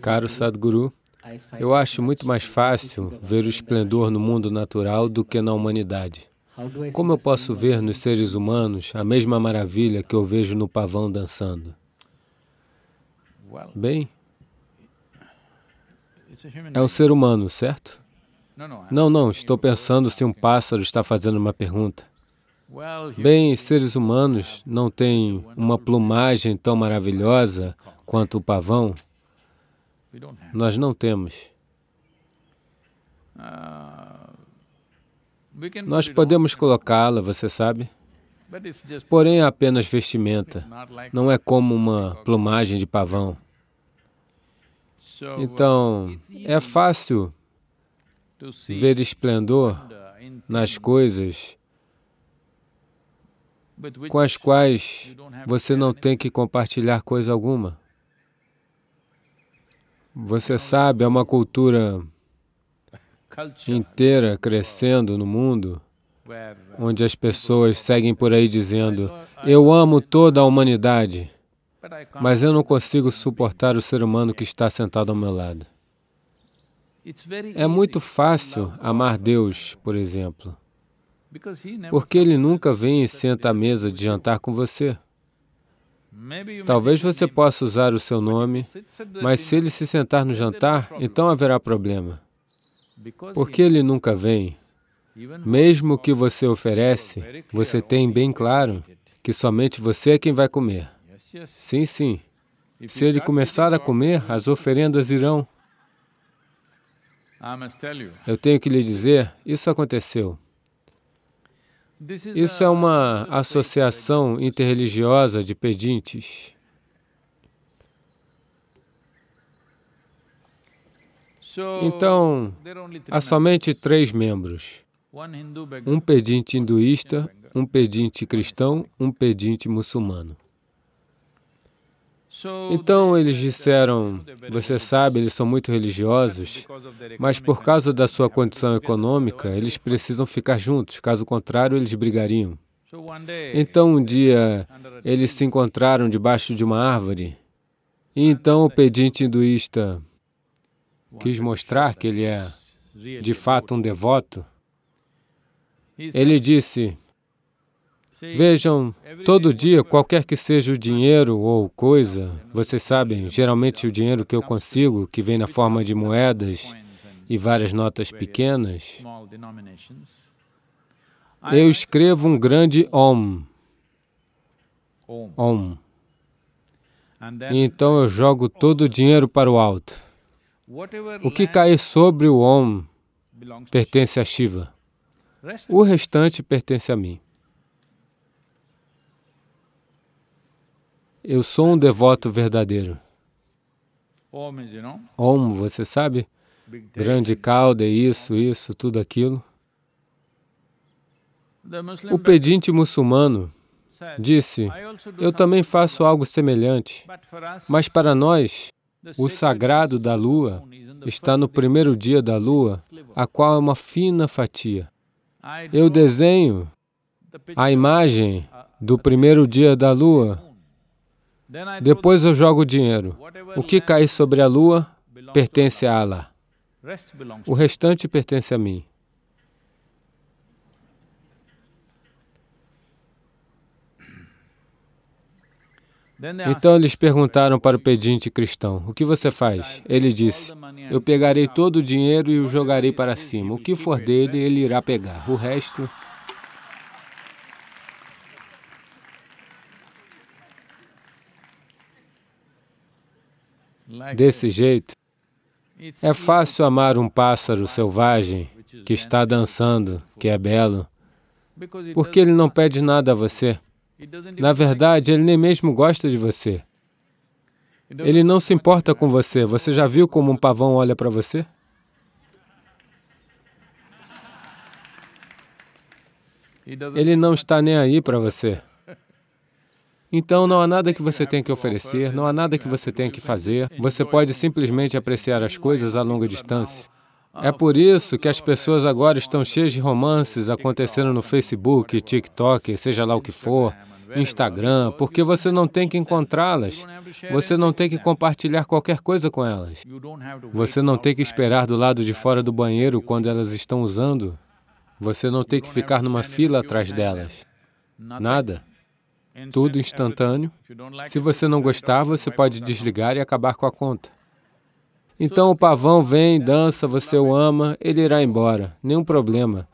Caro Sadhguru, eu acho muito mais fácil ver o esplendor no mundo natural do que na humanidade. É Como assim eu posso assim, ver né? nos seres humanos a mesma maravilha que eu vejo no pavão dançando? Bem, é o ser humano, certo? Não, não, estou pensando se um pássaro está fazendo uma pergunta. Bem, seres humanos não têm uma plumagem tão maravilhosa quanto o pavão, nós não temos. Ah, Nós podemos colocá-la, você sabe? Porém, é apenas vestimenta. Não é como uma plumagem de pavão. Então, uh, é fácil ver esplendor uh, nas coisas com as quais você não tem que compartilhar coisa alguma. Você sabe, há é uma cultura inteira crescendo no mundo, onde as pessoas seguem por aí dizendo, eu amo toda a humanidade, mas eu não consigo suportar o ser humano que está sentado ao meu lado. É muito fácil amar Deus, por exemplo, porque Ele nunca vem e senta à mesa de jantar com você. Talvez você possa usar o seu nome, mas se ele se sentar no jantar, então haverá problema. Porque ele nunca vem. Mesmo o que você oferece, você tem bem claro que somente você é quem vai comer. Sim, sim. Se ele começar a comer, as oferendas irão. Eu tenho que lhe dizer, isso aconteceu. Isso é uma associação interreligiosa de pedintes. Então, há somente três membros. Um pedinte hinduísta, um pedinte cristão, um pedinte muçulmano. Então eles disseram: Você sabe, eles são muito religiosos, mas por causa da sua condição econômica, eles precisam ficar juntos, caso contrário, eles brigariam. Então um dia eles se encontraram debaixo de uma árvore, e então o pedinte hinduísta quis mostrar que ele é de fato um devoto. Ele disse: Vejam, todo dia, qualquer que seja o dinheiro ou coisa, vocês sabem, geralmente o dinheiro que eu consigo, que vem na forma de moedas e várias notas pequenas, eu escrevo um grande OM. OM. E então eu jogo todo o dinheiro para o alto. O que cair sobre o OM pertence a Shiva. O restante pertence a mim. eu sou um devoto verdadeiro. Om, você sabe? Grande cauda, é isso, isso, tudo aquilo. O pedinte muçulmano disse, eu também faço algo semelhante, mas para nós, o sagrado da lua está no primeiro dia da lua, a qual é uma fina fatia. Eu desenho a imagem uh, do primeiro dia da lua depois eu jogo o dinheiro. O que cair sobre a lua pertence a Allah. O restante pertence a mim. Então eles perguntaram para o pedinte cristão, o que você faz? Ele disse, eu pegarei todo o dinheiro e o jogarei para cima. O que for dele, ele irá pegar. O resto... desse jeito. É fácil amar um pássaro selvagem que está dançando, que é belo, porque ele não pede nada a você. Na verdade, ele nem mesmo gosta de você. Ele não se importa com você. Você já viu como um pavão olha para você? Ele não está nem aí para você. Então não há nada que você tenha que oferecer, não há nada que você tenha que fazer. Você pode simplesmente apreciar as coisas a longa distância. É por isso que as pessoas agora estão cheias de romances acontecendo no Facebook, TikTok, seja lá o que for, Instagram, porque você não tem que encontrá-las. Você não tem que compartilhar qualquer coisa com elas. Você não tem que esperar do lado de fora do banheiro quando elas estão usando. Você não tem que ficar numa fila atrás delas. Nada tudo instantâneo. Se você não gostar, você pode desligar e acabar com a conta. Então o pavão vem, dança, você o ama, ele irá embora, nenhum problema.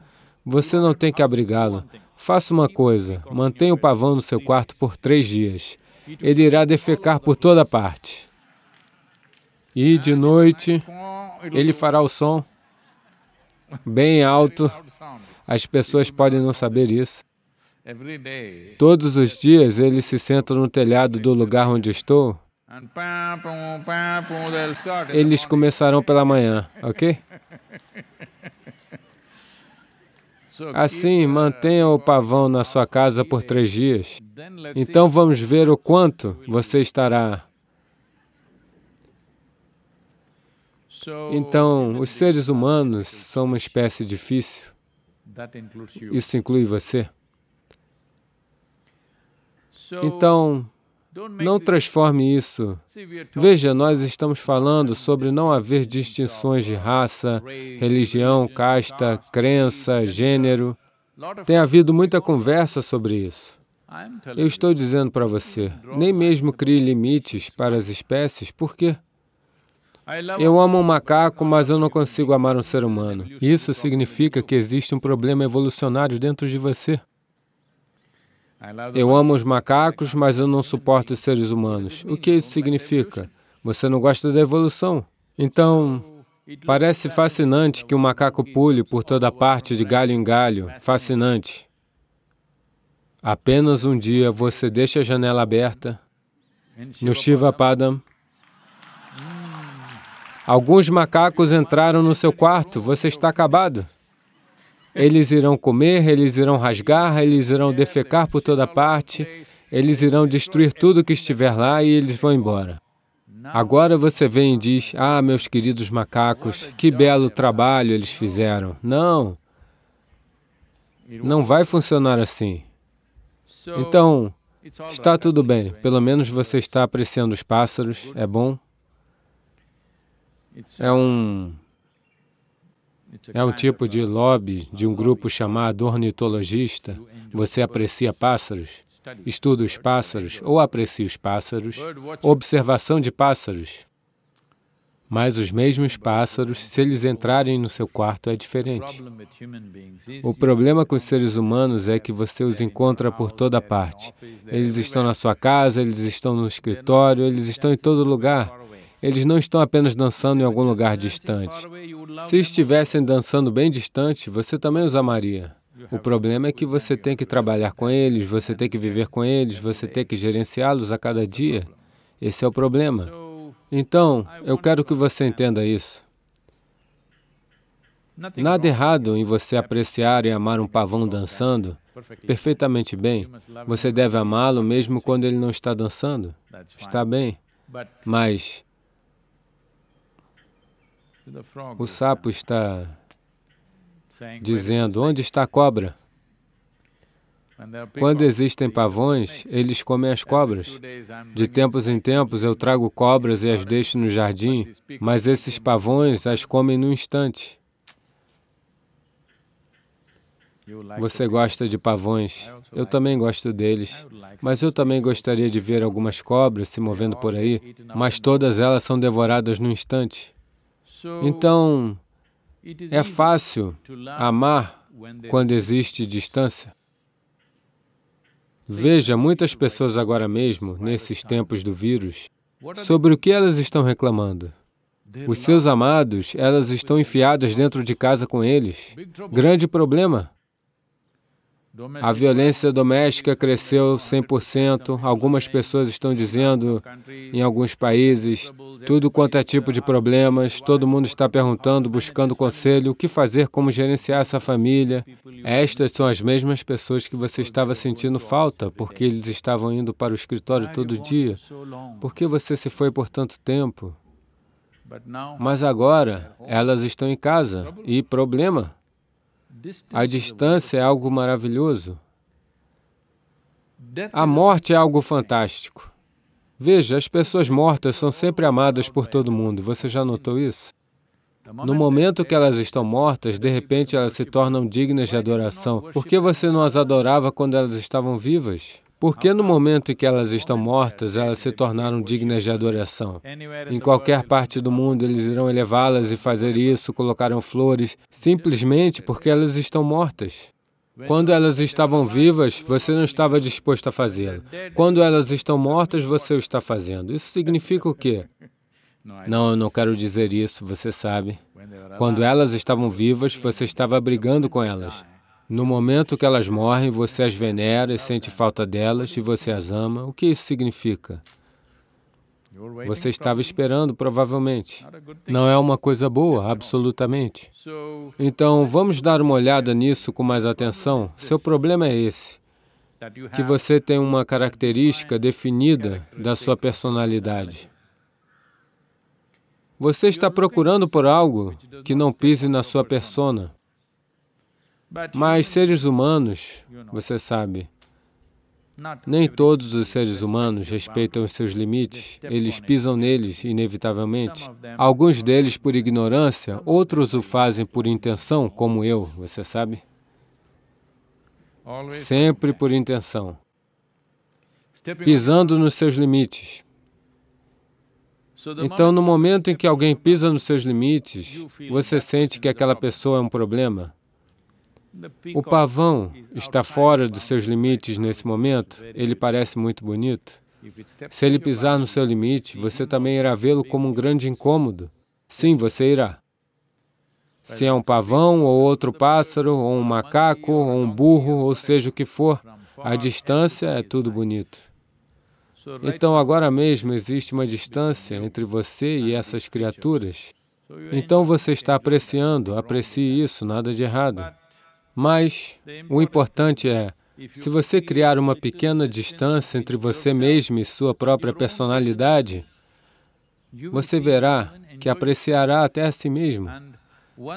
Você não tem que abrigá-lo. Faça uma coisa, mantenha o pavão no seu quarto por três dias. Ele irá defecar por toda parte. E de noite, ele fará o som bem alto. As pessoas podem não saber isso. Todos os dias ele se senta no telhado do lugar onde estou. Eles começarão pela manhã, ok? Assim, uh, mantenha o pavão na sua casa por três dias. Então vamos ver o quanto você estará. Então, os seres humanos são uma espécie difícil. Isso inclui você. Então, não transforme isso. Veja, nós estamos falando sobre não haver distinções de uh, raça, religião, casta, crença, gênero. Tem havido muita conversa sobre isso. Eu estou dizendo para você, nem mesmo crie limites para as espécies, por quê? Eu amo um macaco, mas eu não consigo amar um ser humano. Isso significa que existe um problema evolucionário dentro de você. Eu amo os macacos, mas eu não suporto os seres humanos. O que isso significa? Você não gosta da evolução. Então, parece fascinante que um macaco pule por toda parte de galho em galho. Fascinante. Apenas um dia você deixa a janela aberta no Shiva Padam. Alguns macacos entraram no seu quarto. Você está acabado. Eles irão comer, eles irão rasgar, eles irão defecar por toda parte, eles irão destruir tudo que estiver lá e eles vão embora. Agora você vem e diz: Ah, meus queridos macacos, que belo trabalho eles fizeram. Não, não vai funcionar assim. Então, está tudo bem, pelo menos você está apreciando os pássaros, é bom. É um é o tipo de lobby de um grupo chamado ornitologista. Você aprecia pássaros, estuda os pássaros ou aprecia os pássaros, observação de pássaros. Mas os mesmos pássaros, se eles entrarem no seu quarto, é diferente. O problema com os seres humanos é que você os encontra por toda parte. Eles estão na sua casa, eles estão no escritório, eles estão em todo lugar. Eles não estão apenas dançando em algum lugar distante. Se estivessem dançando bem distante, você também os amaria. O problema é que você tem que trabalhar com eles, você tem que viver com eles, você tem que gerenciá-los a cada dia. Esse é o problema. Então, eu quero que você entenda isso. Nada errado em você apreciar e amar um pavão dançando perfeitamente bem. Você deve amá-lo mesmo quando ele não está dançando. Está bem. Mas o sapo está dizendo: Onde está a cobra? Quando existem pavões, eles comem as cobras. De tempos em tempos eu trago cobras e as deixo no jardim, mas esses pavões as comem num instante. Você gosta de pavões, eu também gosto deles, mas eu também gostaria de ver algumas cobras se movendo por aí, mas todas elas são devoradas num instante. Então, é fácil amar quando existe distância. Veja, muitas pessoas agora mesmo, nesses tempos do vírus, sobre o que elas estão reclamando. Os seus amados, elas estão enfiadas dentro de casa com eles. Grande problema. A violência doméstica cresceu 100%. Algumas pessoas estão dizendo, em alguns países, tudo quanto é tipo de problemas. Todo mundo está perguntando, buscando conselho, o que fazer, como gerenciar essa família. Estas são as mesmas pessoas que você estava sentindo falta, porque eles estavam indo para o escritório todo dia. Por que você se foi por tanto tempo? Mas agora, elas estão em casa. E problema? A distância é algo maravilhoso. A morte é algo fantástico. Veja, as pessoas mortas são sempre amadas por todo mundo. Você já notou isso? No momento que elas estão mortas, de repente elas se tornam dignas de adoração. Por que você não as adorava quando elas estavam vivas? Porque no momento em que elas estão mortas, elas se tornaram dignas de adoração. Em qualquer parte do mundo, eles irão elevá-las e fazer isso, colocarão flores, simplesmente porque elas estão mortas. Quando elas estavam vivas, você não estava disposto a fazê-lo. Quando elas estão mortas, você o está fazendo. Isso significa o quê? Não, eu não quero dizer isso, você sabe. Quando elas estavam vivas, você estava brigando com elas. No momento que elas morrem, você as venera e sente falta delas e você as ama. O que isso significa? Você estava esperando, provavelmente. Não é uma coisa boa, absolutamente. Então, vamos dar uma olhada nisso com mais atenção. Seu problema é esse: que você tem uma característica definida da sua personalidade. Você está procurando por algo que não pise na sua persona. Mas seres humanos, você sabe, nem todos os seres humanos respeitam os seus limites, eles pisam neles, inevitavelmente. Alguns deles por ignorância, outros o fazem por intenção, como eu, você sabe? Sempre por intenção. Pisando nos seus limites. Então, no momento em que alguém pisa nos seus limites, você sente que aquela pessoa é um problema. O pavão está fora dos seus limites nesse momento, ele parece muito bonito. Se ele pisar no seu limite, você também irá vê-lo como um grande incômodo. Sim, você irá. Se é um pavão, ou outro pássaro, ou um macaco, ou um burro, ou seja o que for, a distância é tudo bonito. Então, agora mesmo existe uma distância entre você e essas criaturas. Então, você está apreciando, aprecie isso, nada de errado. Mas o importante é, se você criar uma pequena distância entre você mesmo e sua própria personalidade, você verá que apreciará até a si mesmo.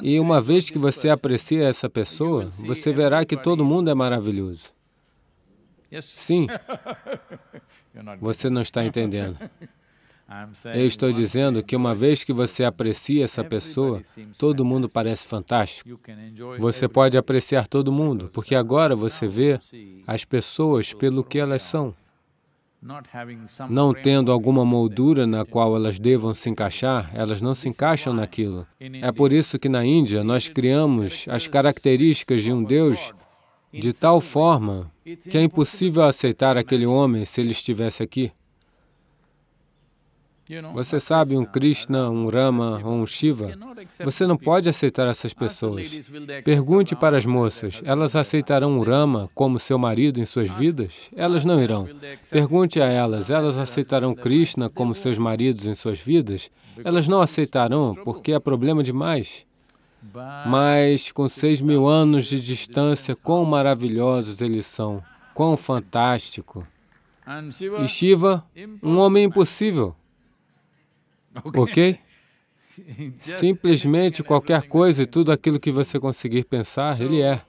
E uma vez que você aprecia essa pessoa, você verá que todo mundo é maravilhoso. Sim. Você não está entendendo. Eu estou dizendo que uma vez que você aprecia essa pessoa, todo mundo parece fantástico. Você pode apreciar todo mundo, porque agora você vê as pessoas pelo que elas são. Não tendo alguma moldura na qual elas devam se encaixar, elas não se encaixam naquilo. É por isso que na Índia nós criamos as características de um Deus de tal forma que é impossível aceitar aquele homem se ele estivesse aqui. Você sabe, um Krishna, um Rama ou um Shiva. Você não pode aceitar essas pessoas. Pergunte para as moças: elas aceitarão um Rama como seu marido em suas vidas? Elas não irão. Pergunte a elas: elas aceitarão Krishna como seus maridos em suas vidas? Elas não aceitarão, porque é problema demais. Mas, com seis mil anos de distância, quão maravilhosos eles são! Quão fantástico! E Shiva, um homem impossível. Ok? Simplesmente qualquer coisa e tudo aquilo que você conseguir pensar, ele é.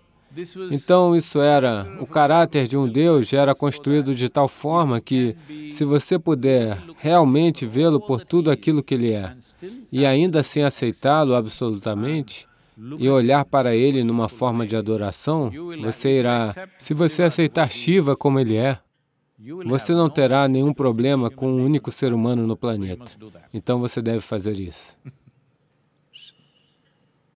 Então, isso era. O caráter de um Deus era construído de tal forma que, se você puder realmente vê-lo por tudo aquilo que ele é, e ainda assim aceitá-lo absolutamente, e olhar para ele numa forma de adoração, você irá. Se você aceitar Shiva como ele é, você não terá nenhum problema com um único ser humano no planeta. Então você deve fazer isso.